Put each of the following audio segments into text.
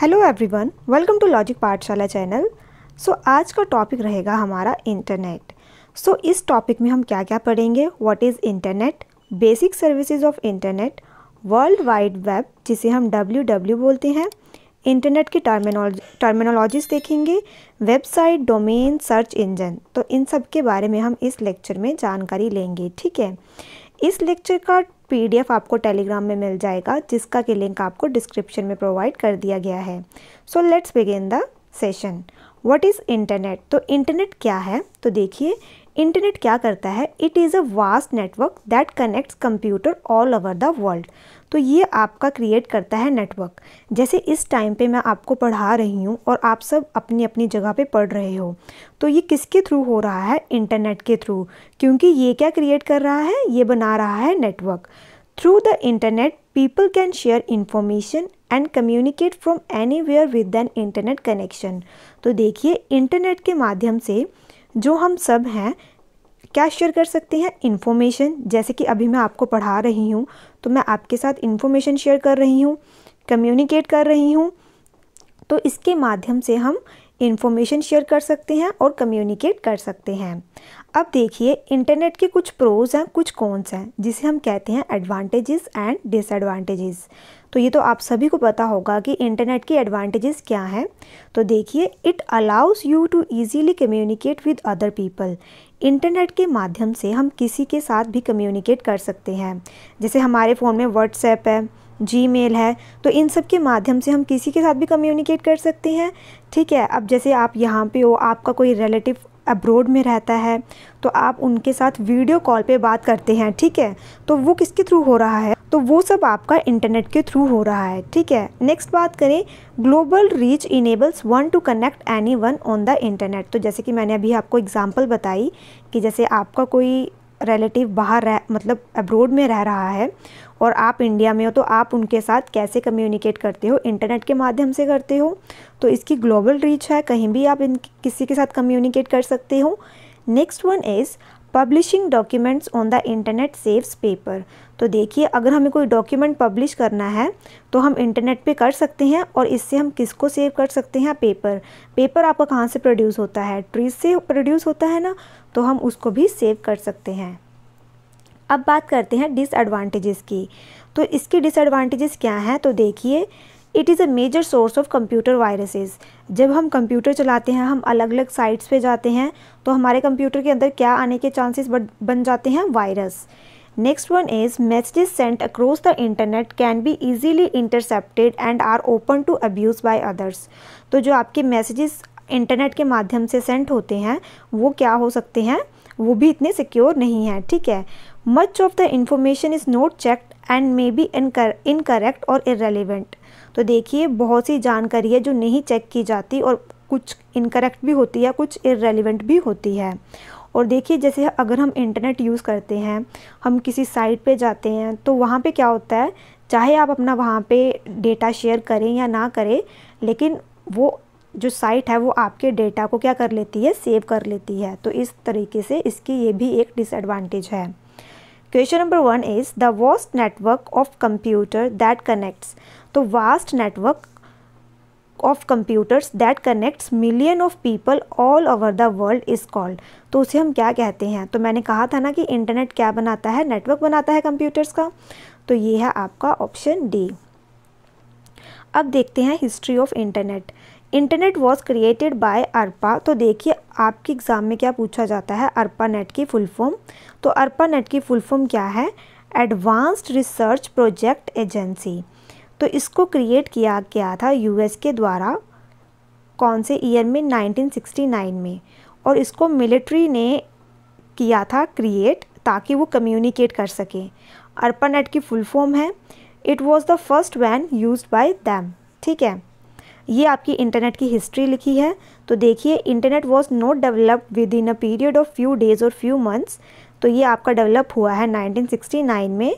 hello everyone welcome to logic Pathshala channel so आज का topic रहेगा हमारा इंटरनेट सो so, इस टॉपिक में हम क्या क्या पढ़ेंगे what is internet basic services of internet world wide web जिसे हम डब्ल्यू डब्ल्यू बोलते हैं इंटरनेट की टर्मिनोलॉजी टर्मिनोलॉजीज देखेंगे वेबसाइट डोमेन सर्च इंजन तो इन सब के बारे में हम इस लेक्चर में जानकारी लेंगे ठीक है इस लेक्चर का पीडीएफ आपको टेलीग्राम में मिल जाएगा जिसका के लिंक आपको डिस्क्रिप्शन में प्रोवाइड कर दिया गया है so let's begin the session what is internet तो इंटरनेट क्या है तो देखिए इंटरनेट क्या करता है it is a vast network that connects computer all over the world तो ये आपका क्रिएट करता है नेटवर्क जैसे इस टाइम पे मैं आपको पढ़ा रही हूँ और आप सब अपनी अपनी जगह पे पढ़ रहे हो तो ये किसके थ्रू हो रहा है इंटरनेट के थ्रू क्योंकि ये क्या क्रिएट कर रहा है ये बना रहा है network through the internet people can share information and communicate from anywhere with an internet connection तो देखिए इंटरनेट के माध्यम से जो हम सब हैं क्या शेयर कर सकते हैं इन्फॉर्मेशन जैसे कि अभी मैं आपको पढ़ा रही हूँ तो मैं आपके साथ इन्फॉर्मेशन शेयर कर रही हूँ कम्युनिकेट कर रही हूँ तो इसके माध्यम से हम इन्फॉर्मेशन शेयर कर सकते हैं और कम्युनिकेट कर सकते हैं अब देखिए इंटरनेट के कुछ प्रोज हैं कुछ कौनस हैं जिसे हम कहते हैं एडवांटेजेस एंड डिसएडवांटेजेस तो ये तो आप सभी को पता होगा कि इंटरनेट के एडवांटेजेस क्या हैं तो देखिए it allows you to easily communicate with other people internet के माध्यम से हम किसी के साथ भी कम्युनिकेट कर सकते हैं जैसे हमारे फ़ोन में व्हाट्सएप है जी मेल है तो इन सब के माध्यम से हम किसी के साथ भी कम्युनिकेट कर सकते हैं ठीक है अब जैसे आप यहाँ पे हो आपका कोई रिलेटिव अब्रोड में रहता है तो आप उनके साथ वीडियो कॉल पे बात करते हैं ठीक है तो वो किसके थ्रू हो रहा है तो वो सब आपका इंटरनेट के थ्रू हो रहा है ठीक है नेक्स्ट बात करें global reach enables one to connect anyone on the internet तो जैसे कि मैंने अभी आपको एग्जाम्पल बताई कि जैसे आपका कोई रिलेटिव बाहर रह मतलब अब्रोड में रह रहा है और आप इंडिया में हो तो आप उनके साथ कैसे कम्युनिकेट करते हो इंटरनेट के माध्यम से करते हो तो इसकी ग्लोबल रीच है कहीं भी आप इन किसी के साथ कम्युनिकेट कर सकते हो next one is publishing documents on the internet saves paper तो देखिए अगर हमें कोई डॉक्यूमेंट पब्लिश करना है तो हम इंटरनेट पे कर सकते हैं और इससे हम किसको सेव कर सकते हैं पेपर पेपर आपका कहाँ से प्रोड्यूस होता है ट्रीज से प्रोड्यूस होता है ना तो हम उसको भी सेव कर सकते हैं अब बात करते हैं डिसएडवांटेजेस की तो इसके डिसएडवांटेजेस क्या हैं तो देखिए it is a major source of computer viruses जब हम कंप्यूटर चलाते हैं हम अलग अलग साइट्स पे जाते हैं तो हमारे कंप्यूटर के अंदर क्या आने के चांसेस बन जाते हैं virus next one is messages sent across the internet can be easily intercepted and are open to abuse by others तो जो आपके मैसेजेस इंटरनेट के माध्यम से सेंड होते हैं वो क्या हो सकते हैं वो भी इतने सिक्योर नहीं हैं ठीक है much of the information is not checked and may be incorrect और इरेलीवेंट तो देखिए बहुत सी जानकारी है जो नहीं चेक की जाती और कुछ इनकरेक्ट भी होती है कुछ इरेलीवेंट भी होती है और देखिए जैसे अगर हम इंटरनेट यूज़ करते हैं हम किसी साइट पे जाते हैं तो वहाँ पे क्या होता है चाहे आप अपना वहाँ पे डेटा शेयर करें या ना करें लेकिन वो जो साइट है वो आपके डेटा को क्या कर लेती है सेव कर लेती है तो इस तरीके से इसकी ये भी एक डिसएडवांटेज है question number one is the vast network of computer that connects तो vast network of computers that connects million of people all over the world is called तो उसे हम क्या कहते हैं तो मैंने कहा था ना कि इंटरनेट क्या बनाता है नेटवर्क बनाता है कंप्यूटर्स का तो ये है आपका ऑप्शन डी अब देखते हैं history of internet internet was created by ARPA तो देखिए आपके एग्ज़ाम में क्या पूछा जाता है अरपा नेट की फुल फॉर्म तो अरपा नेट की फुल फॉर्म क्या है एडवांस्ड रिसर्च प्रोजेक्ट एजेंसी तो इसको क्रिएट किया गया था यूएस के द्वारा कौन से ईयर में 1969 में और इसको मिलिट्री ने किया था क्रिएट ताकि वो कम्युनिकेट कर सकें अर्पानेट की फुल फॉर्म है इट वॉज़ द फर्स्ट वैन यूज बाय दैम ठीक है ये आपकी इंटरनेट की हिस्ट्री लिखी है तो देखिए internet was not developed within a period of few days और फ्यू मंथ्स तो ये आपका डेवलप हुआ है 1969 में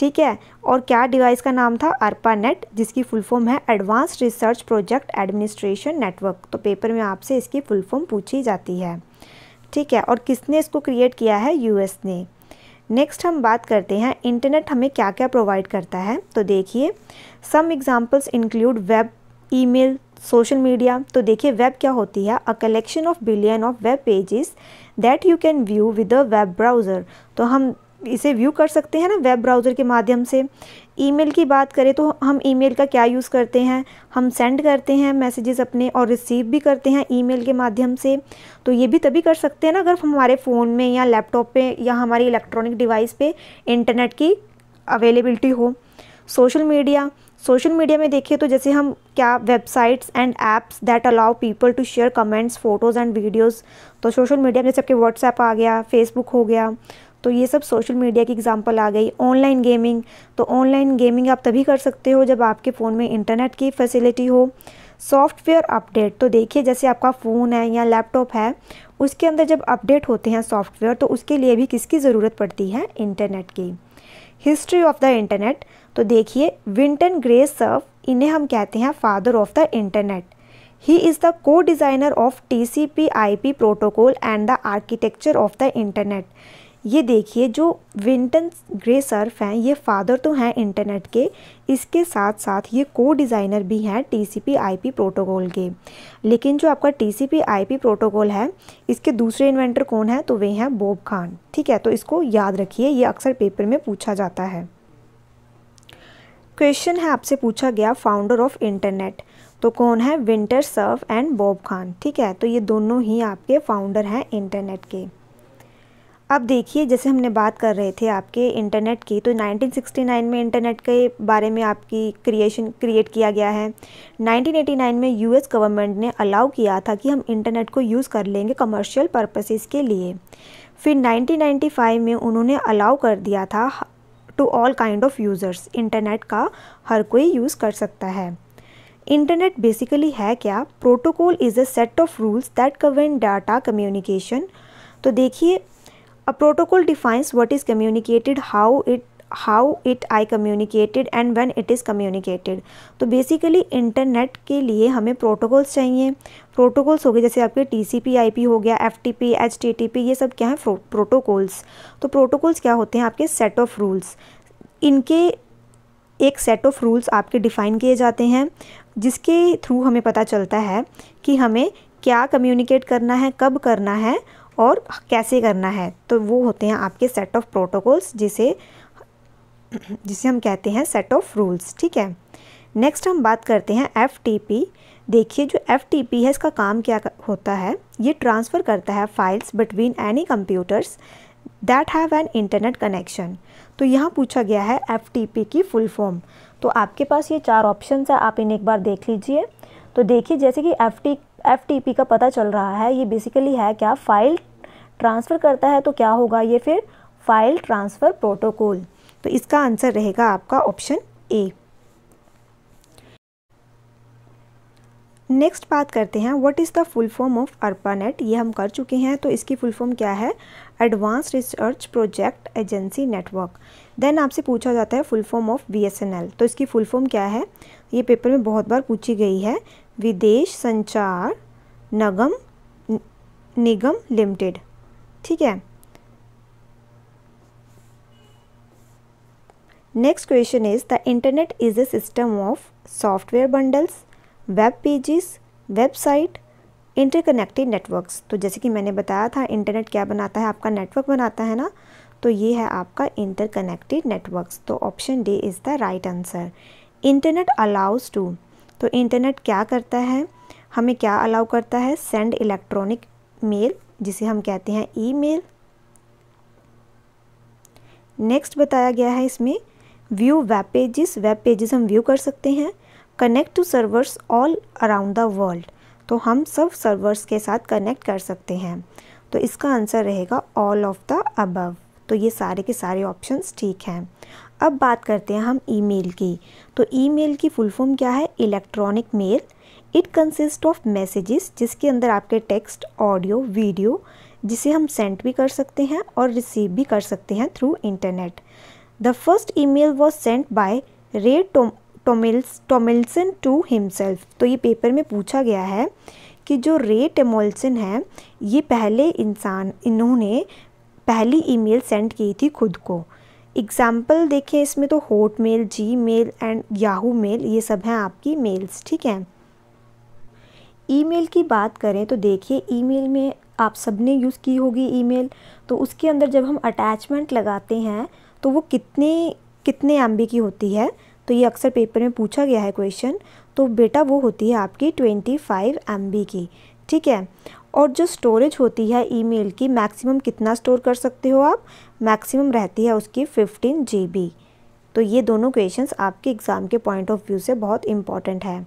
ठीक है और क्या डिवाइस का नाम था अर्पा नेट जिसकी फुल फॉर्म है advance research project administration network तो पेपर में आपसे इसकी फुल फॉर्म पूछी जाती है ठीक है और किसने इसको क्रिएट किया है यूएस ने नेक्स्ट हम बात करते हैं इंटरनेट हमें क्या क्या प्रोवाइड करता है तो देखिए some examples include web email social media तो देखिए वेब क्या होती है a collection of billion of web pages that you can view with a web browser तो हम इसे व्यू कर सकते हैं ना वेब ब्राउज़र के माध्यम से ईमेल की बात करें तो हम ईमेल का क्या यूज़ करते हैं हम सेंड करते हैं मैसेजेस अपने और रिसीव भी करते हैं ईमेल के माध्यम से तो ये भी तभी कर सकते हैं ना अगर हमारे फ़ोन में या लैपटॉप पे या हमारी इलेक्ट्रॉनिक डिवाइस पे इंटरनेट की अवेलेबिलिटी हो सोशल मीडिया सोशल मीडिया में देखिए तो जैसे हम क्या websites and apps that allow people to share comments photos and videos तो सोशल मीडिया में जैसे आपके व्हाट्सएप आ गया फेसबुक हो गया तो ये सब सोशल मीडिया की एग्ज़ाम्पल आ गई ऑनलाइन गेमिंग तो ऑनलाइन गेमिंग आप तभी कर सकते हो जब आपके फ़ोन में इंटरनेट की फैसिलिटी हो सॉफ्टवेयर अपडेट तो देखिए जैसे आपका फ़ोन है या लैपटॉप है उसके अंदर जब अपडेट होते हैं सॉफ्टवेयर तो उसके लिए भी किसकी ज़रूरत पड़ती है इंटरनेट की हिस्ट्री ऑफ द इंटरनेट तो देखिए विंटन ग्रे सर्फ इन्हें हम कहते हैं father of the internet he is the co designer of T C P I P protocol and the architecture of the internet ये देखिए जो विंटन ग्रे सर्फ हैं ये फादर तो हैं इंटरनेट के इसके साथ साथ ये को डिज़ाइनर भी हैं आई पी प्रोटोकॉल के लेकिन जो आपका आई पी प्रोटोकॉल है इसके दूसरे इन्वेंटर कौन है तो वे हैं बोब खान ठीक है तो इसको याद रखिए ये अक्सर पेपर में पूछा जाता है क्वेश्चन है आपसे पूछा गया फाउंडर ऑफ इंटरनेट तो कौन है Vinton Cerf and Bob Kahn ठीक है तो ये दोनों ही आपके फाउंडर हैं इंटरनेट के अब देखिए जैसे हमने बात कर रहे थे आपके इंटरनेट की तो 1969 में इंटरनेट के बारे में आपकी क्रिएशन क्रिएट किया गया है 1989 में यूएस गवर्नमेंट ने अलाउ किया था कि हम इंटरनेट को यूज़ कर लेंगे कमर्शियल पर्पसेस के लिए फिर 1995 में उन्होंने अलाउ कर दिया था to all kind of users internet का हर कोई यूज़ कर सकता है इंटरनेट बेसिकली है क्या protocol is a set of rules that govern data communication तो देखिए a protocol defines what is communicated how it how it I communicated and when it is communicated तो बेसिकली इंटरनेट के लिए हमें protocols चाहिए protocols हो गए जैसे आपके T C P I P हो गया F T P H T T P ये सब क्या है प्रोटोकॉल्स तो प्रोटोकॉल्स क्या होते हैं आपके सेट ऑफ रूल्स इनके एक सेट ऑफ रूल्स आपके डिफ़ाइन किए जाते हैं जिसके थ्रू हमें पता चलता है कि हमें क्या कम्युनिकेट करना है कब करना है और कैसे करना है तो वो होते हैं आपके सेट ऑफ प्रोटोकॉल्स जिसे जिसे हम कहते हैं सेट ऑफ रूल्स ठीक है नेक्स्ट हम बात करते हैं एफ देखिए जो एफ है इसका काम क्या होता है ये ट्रांसफ़र करता है files between any computers that have an internet connection तो यहाँ पूछा गया है एफ की फुल फॉर्म तो आपके पास ये चार ऑप्शन है आप इन्हें एक बार देख लीजिए तो देखिए जैसे कि एफ टी एफ का पता चल रहा है ये बेसिकली है क्या फाइल ट्रांसफ़र करता है तो क्या होगा ये फिर फाइल ट्रांसफ़र प्रोटोकॉल तो इसका आंसर रहेगा आपका ऑप्शन ए नेक्स्ट बात करते हैं what is the full form of ARPANET ये हम कर चुके हैं तो इसकी फुल फॉर्म क्या है advance research project agency network then आपसे पूछा जाता है फुल फॉर्म ऑफ बी तो इसकी फुल फॉर्म क्या है ये पेपर में बहुत बार पूछी गई है विदेश संचार नगम निगम लिमिटेड ठीक है next question is the internet is a system of software bundles web pages website interconnected networks तो जैसे कि मैंने बताया था इंटरनेट क्या बनाता है आपका नेटवर्क बनाता है ना तो ये है आपका इंटरकनेक्टेड नेटवर्क्स तो option D is the right answer internet allows to तो इंटरनेट क्या करता है हमें क्या अलाउ करता है सेंड इलेक्ट्रॉनिक मेल जिसे हम कहते हैं ईमेल नेक्स्ट बताया गया है इसमें view web pages web pages हम व्यू कर सकते हैं connect to servers all around the world तो हम सब सर्वर्स के साथ कनेक्ट कर सकते हैं तो इसका आंसर रहेगा ऑल ऑफ द अबव तो ये सारे के सारे ऑप्शंस ठीक हैं अब बात करते हैं हम ईमेल की तो ईमेल की फुल फॉर्म क्या है electronic mail it consist of messages जिसके अंदर आपके टेक्स्ट ऑडियो वीडियो जिसे हम सेंड भी कर सकते हैं और रिसीव भी कर सकते हैं through internet the first email was sent by Ray Tomlins टोमिल्सन to himself तो ये पेपर में पूछा गया है कि जो रे टेमोल्सन है ये पहले इंसान इन्होंने पहली ईमेल सेंड की थी खुद को एग्ज़ाम्पल देखें इसमें तो Hotmail Gmail and Yahoo mail ये सब हैं आपकी मेल्स ठीक है ईमेल की बात करें तो देखिए ईमेल में आप सब ने यूज़ की होगी ईमेल तो उसके अंदर जब हम अटैचमेंट लगाते हैं तो वो कितने कितने एम की होती है तो ये अक्सर पेपर में पूछा गया है क्वेश्चन तो बेटा वो होती है आपकी ट्वेंटी फाइव एम की ठीक है और जो स्टोरेज होती है ईमेल की मैक्सिमम कितना स्टोर कर सकते हो आप मैक्सिमम रहती है उसकी फिफ्टीन जी तो ये दोनों क्वेश्चंस आपके एग्ज़ाम के पॉइंट ऑफ व्यू से बहुत इंपॉर्टेंट है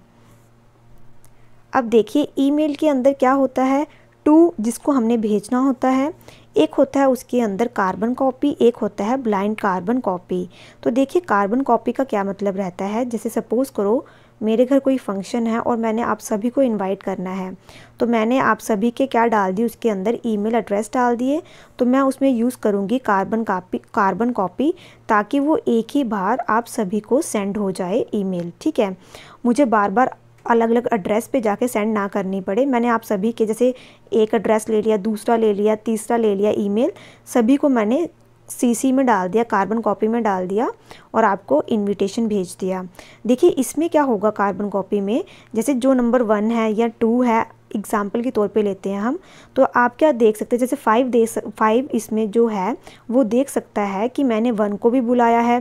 अब देखिए ईमेल के अंदर क्या होता है टू जिसको हमने भेजना होता है एक होता है उसके अंदर कार्बन कॉपी एक होता है ब्लाइंड कार्बन कॉपी तो देखिए कार्बन कॉपी का क्या मतलब रहता है जैसे सपोज़ करो मेरे घर कोई फंक्शन है और मैंने आप सभी को इनवाइट करना है तो मैंने आप सभी के क्या डाल दिए उसके अंदर ईमेल एड्रेस डाल दिए तो मैं उसमें यूज़ करूँगी कार्बन कापी कार्बन कॉपी ताकि वो एक ही बार आप सभी को सेंड हो जाए ईमेल ठीक है मुझे बार बार अलग अलग एड्रेस पे जाके सेंड ना करनी पड़े मैंने आप सभी के जैसे एक एड्रेस ले लिया दूसरा ले लिया तीसरा ले लिया ईमेल सभी को मैंने सीसी में डाल दिया कार्बन कॉपी में डाल दिया और आपको इनविटेशन भेज दिया देखिए इसमें क्या होगा कार्बन कॉपी में जैसे जो नंबर वन है या टू है एग्ज़ाम्पल के तौर पे लेते हैं हम तो आप क्या देख सकते हैं जैसे फाइव दे फाइव इसमें जो है वो देख सकता है कि मैंने वन को भी बुलाया है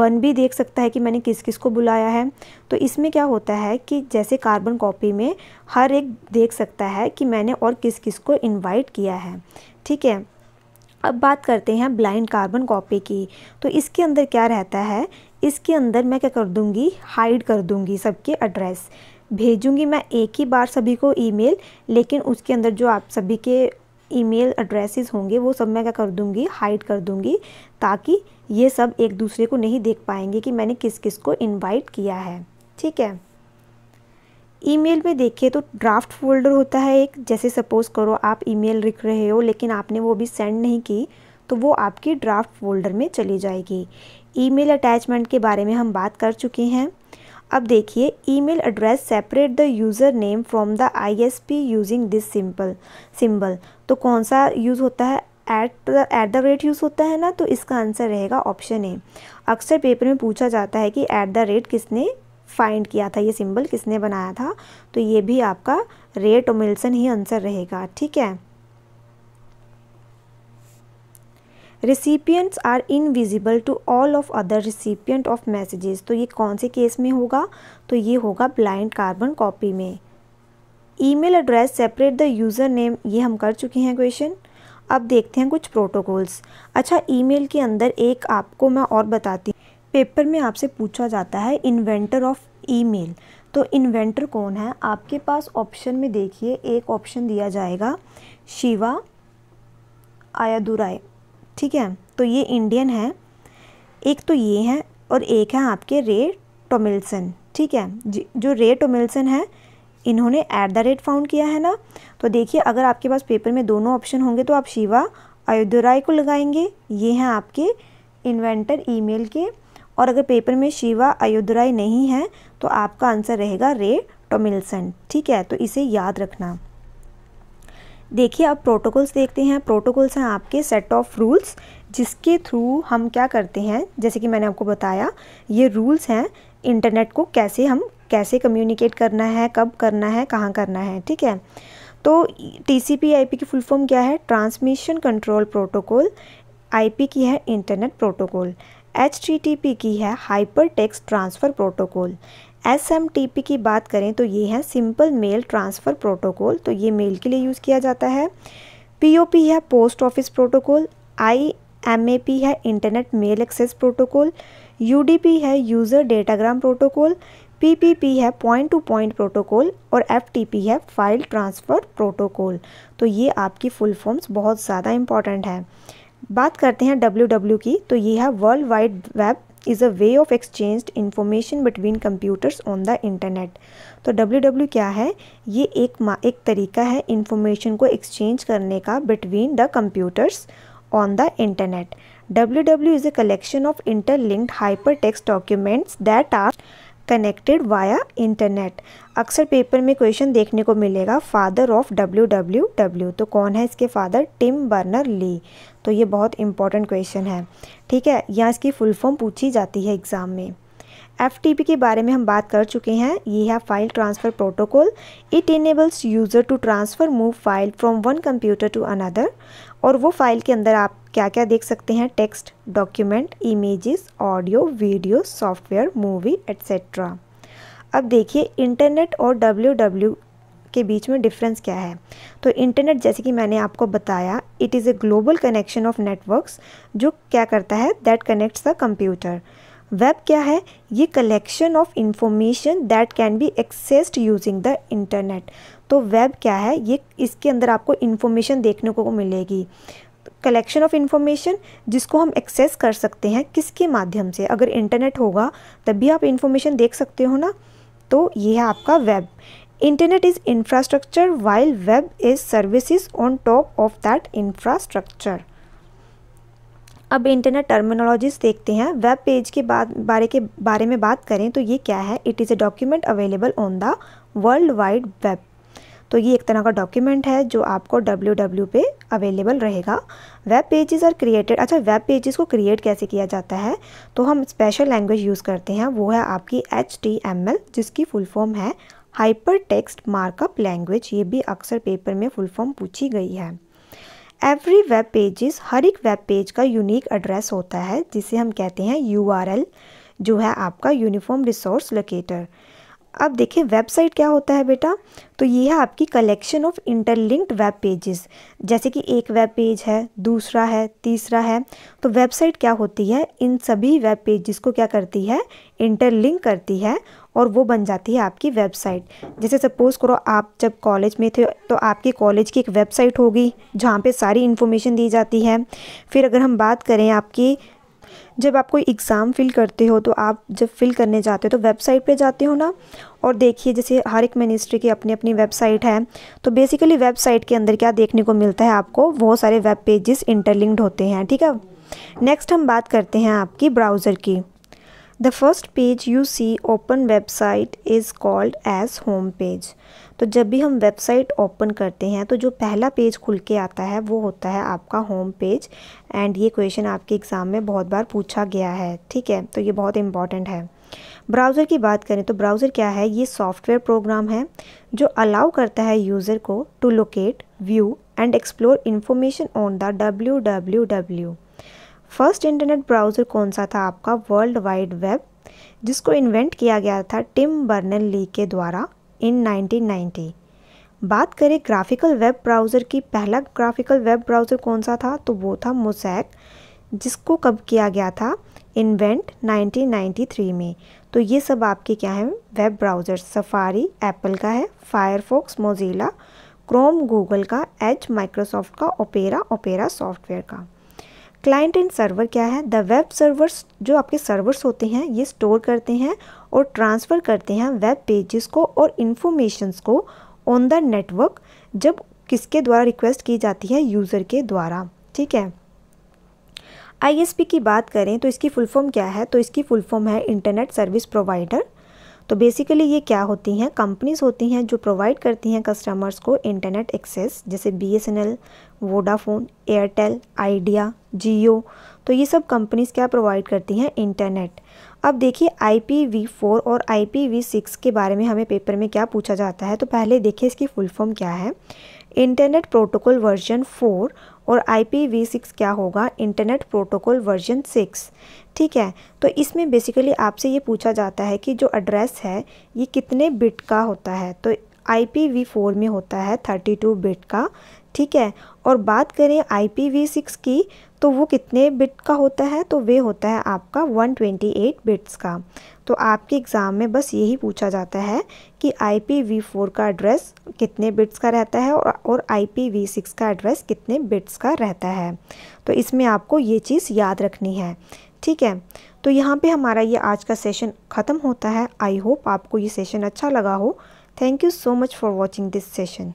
वन भी देख सकता है कि मैंने किस किस को बुलाया है तो इसमें क्या होता है कि जैसे कार्बन कॉपी में हर एक देख सकता है कि मैंने और किस किस को इन्वाइट किया है ठीक है अब बात करते हैं ब्लाइंड कार्बन कॉपी की तो इसके अंदर क्या रहता है इसके अंदर मैं क्या कर दूंगी हाइड कर दूंगी सबके एड्रेस भेजूँगी मैं एक ही बार सभी को ईमेल लेकिन उसके अंदर जो आप सभी के ईमेल एड्रेसेस होंगे वो सब मैं क्या कर दूंगी हाइड कर दूंगी ताकि ये सब एक दूसरे को नहीं देख पाएंगे कि मैंने किस किस को इनवाइट किया है ठीक है ईमेल में देखिए तो ड्राफ्ट फोल्डर होता है एक जैसे सपोज़ करो आप ईमेल लिख रहे हो लेकिन आपने वो भी सेंड नहीं की तो वो आपकी ड्राफ्ट फोल्डर में चली जाएगी ईमेल अटैचमेंट के बारे में हम बात कर चुके हैं अब देखिए email address separate the user name from the ISP using this simple symbol तो कौन सा यूज़ होता है at at the rate use होता है ना तो इसका आंसर रहेगा ऑप्शन ए अक्सर पेपर में पूछा जाता है कि एट द रेट किसने फाइंड किया था ये सिंबल किसने बनाया था तो ये भी आपका रेट और मिल्सन ही आंसर रहेगा ठीक है recipients are invisible to all of other recipient of messages तो ये कौन से केस में होगा तो ये होगा ब्लाइंड कार्बन कॉपी में email address separate the user name ये हम कर चुके हैं क्वेश्चन अब देखते हैं कुछ प्रोटोकॉल्स अच्छा ईमेल के अंदर एक आपको मैं और बताती हूँ पेपर में आपसे पूछा जाता है इन्वेंटर ऑफ ईमेल तो इन्वेंटर कौन है आपके पास ऑप्शन में देखिए एक ऑप्शन दिया जाएगा शिवा आयादुराय ठीक है तो ये इंडियन है एक तो ये हैं और एक है आपके रे टोमिल्सन ठीक है जो रे टोमिल्सन है इन्होंने ऐट द रेट फाउंड किया है ना तो देखिए अगर आपके पास पेपर में दोनों ऑप्शन होंगे तो आप शिवा अयोध्या को लगाएंगे ये हैं आपके इन्वेंटर ईमेल के और अगर पेपर में शिवा अयोध्या नहीं है तो आपका आंसर रहेगा रे टोमिल्सन ठीक है तो इसे याद रखना देखिए अब प्रोटोकॉल्स देखते हैं प्रोटोकॉल्स हैं आपके सेट ऑफ रूल्स जिसके थ्रू हम क्या करते हैं जैसे कि मैंने आपको बताया ये रूल्स हैं इंटरनेट को कैसे हम कैसे कम्युनिकेट करना है कब करना है कहाँ करना है ठीक है तो T C P I P की फुल फॉर्म क्या है transmission control protocol I P की है internet protocol H T T P की है hypertext transfer protocol S की बात करें तो ये है सिंपल मेल ट्रांसफ़र प्रोटोकॉल तो ये मेल के लिए यूज़ किया जाता है पी है post office protocol I M A P है internet mail access protocol U D P है user datagram protocol P P P है पॉइंट टू पॉइंट प्रोटोकॉल और एफ टी पी है फाइल ट्रांसफ़र प्रोटोकॉल तो ये आपकी full forms बहुत ज़्यादा इंपॉर्टेंट है बात करते हैं डब्ल्यू डब्ल्यू की तो ये है world wide web is a way of exchange information between computers on the internet तो डब्ल्यू डब्ल्यू क्या है ये एक एक तरीका है इन्फॉर्मेशन को एक्सचेंज करने का between the computers internet W W is a collection of interlinked hypertext documents that are connected via internet अक्सर पेपर में क्वेश्चन देखने को मिलेगा father of W W W तो कौन है इसके फादर टिम बर्नर ली तो ये बहुत इंपॉर्टेंट क्वेश्चन है ठीक है यहाँ इसकी फुल फॉर्म पूछी जाती है एग्ज़ाम में एफ के बारे में हम बात कर चुके हैं ये है file transfer protocol it enables user to transfer move file from one computer to another और वो फाइल के अंदर आप क्या क्या देख सकते हैं text document images, audio video software movie etcetera अब देखिए इंटरनेट और डब्ल्यू के बीच में डिफरेंस क्या है तो इंटरनेट जैसे कि मैंने आपको बताया it is a global connection of networks जो क्या करता है that connects the computer web क्या है ये collection of information that can be accessed using the internet तो वेब क्या है ये इसके अंदर आपको इन्फॉर्मेशन देखने को मिलेगी कलेक्शन ऑफ इन्फॉर्मेशन जिसको हम एक्सेस कर सकते हैं किसके माध्यम से अगर इंटरनेट होगा तभी आप इन्फॉर्मेशन देख सकते हो ना तो ये है आपका web internet is infrastructure while web is services on top of that infrastructure अब इंटरनेट टर्मिनोलॉजीज देखते हैं वेब पेज के बाद बारे के बारे में बात करें तो ये क्या है it is a document available on the world wide web तो ये एक तरह का डॉक्यूमेंट है जो आपको डब्ल्यू डब्ल्यू पे अवेलेबल रहेगा वेब पेजेस आर क्रिएटेड अच्छा वेब पेजेस को क्रिएट कैसे किया जाता है तो हम स्पेशल लैंग्वेज यूज़ करते हैं वो है आपकी एच जिसकी फुल फॉर्म है हाइपर टेक्स्ट मार्कअप लैंग्वेज ये भी अक्सर पेपर में फुल फॉर्म पूछी गई है एवरी वेब पेजेस हर एक वेब पेज का यूनिक एड्रेस होता है जिसे हम कहते हैं यू जो है आपका यूनिफॉर्म रिसोर्स लोकेटर अब देखिए वेबसाइट क्या होता है बेटा तो ये है आपकी collection of interlinked web pages जैसे कि एक वेब पेज है दूसरा है तीसरा है तो वेबसाइट क्या होती है इन सभी वेब पेजेस को क्या करती है इंटरलिंक करती है और वो बन जाती है आपकी वेबसाइट जैसे सपोज़ करो आप जब कॉलेज में थे तो आपके कॉलेज की एक वेबसाइट होगी जहाँ पे सारी इन्फॉर्मेशन दी जाती है फिर अगर हम बात करें आपकी जब आप कोई एग्ज़ाम फ़िल करते हो तो आप जब फ़िल करने जाते हो तो वेबसाइट पे जाते हो ना और देखिए जैसे हर एक मिनिस्ट्री की अपनी अपनी वेबसाइट है तो बेसिकली वेबसाइट के अंदर क्या देखने को मिलता है आपको बहुत सारे वेब पेजेस इंटरलिंक्ड होते हैं ठीक है नेक्स्ट हम बात करते हैं आपकी ब्राउज़र की the first page you see open website is called as home page तो जब भी हम वेबसाइट ओपन करते हैं तो जो पहला पेज खुल के आता है वो होता है आपका होम पेज एंड ये क्वेश्चन आपके एग्ज़ाम में बहुत बार पूछा गया है ठीक है तो ये बहुत इंपॉर्टेंट है ब्राउज़र की बात करें तो ब्राउज़र क्या है ये सॉफ्टवेयर प्रोग्राम है जो अलाउ करता है यूज़र को to locate view and explore information on the W W W first internet browser कौन सा था आपका वर्ल्ड वाइड वेब जिसको इन्वेंट किया गया था टिम बर्नल ली के द्वारा इन 1990 बात करें ग्राफिकल वेब ब्राउज़र की पहला ग्राफिकल वेब ब्राउज़र कौन सा था तो वो था मोसैक जिसको कब किया गया था इन्वेंट 1993 में तो ये सब आपके क्या हैं वेब ब्राउज़र सफारी एप्पल का है फायरफॉक्स मोजिला क्रोम गूगल का एच माइक्रोसॉफ्ट का ओपेरा ओपेरा सॉफ्टवेयर का क्लाइंट एंड सर्वर क्या है द वेब सर्वर्स जो आपके सर्वर्स होते हैं ये स्टोर करते हैं और ट्रांसफ़र करते हैं वेब पेजेस को और इन्फॉर्मेशंस को ऑन द नेटवर्क जब किसके द्वारा रिक्वेस्ट की जाती है यूज़र के द्वारा ठीक है आईएसपी की बात करें तो इसकी फुल फॉर्म क्या है तो इसकी फुल फॉर्म है इंटरनेट सर्विस प्रोवाइडर तो बेसिकली ये क्या होती हैं कंपनीज़ होती हैं जो प्रोवाइड करती हैं कस्टमर्स को इंटरनेट एक्सेस जैसे B S N L Vodafone Airtel Idea Jio तो ये सब कंपनीज़ क्या प्रोवाइड करती हैं इंटरनेट अब देखिए आई पी वी फोर और आई पी वी सिक्स के बारे में हमें पेपर में क्या पूछा जाता है तो पहले देखिए इसकी फुल फॉर्म क्या है इंटरनेट प्रोटोकॉल वर्जन फोर और आई पी वी सिक्स क्या होगा इंटरनेट प्रोटोकॉल वर्जन सिक्स ठीक है तो इसमें बेसिकली आपसे ये पूछा जाता है कि जो एड्रेस है ये कितने बिट का होता है तो आई फोर में होता है थर्टी टू बिट का ठीक है और बात करें आई सिक्स की तो वो कितने बिट का होता है तो वे होता है आपका 128 बिट्स का तो आपके एग्ज़ाम में बस यही पूछा जाता है कि IPv4 का एड्रेस कितने बिट्स का रहता है और और IPv6 का एड्रेस कितने बिट्स का रहता है तो इसमें आपको ये चीज़ याद रखनी है ठीक है तो यहाँ पे हमारा ये आज का सेशन ख़त्म होता है आई होप आपको ये सेशन अच्छा लगा हो thank you so much for watching this session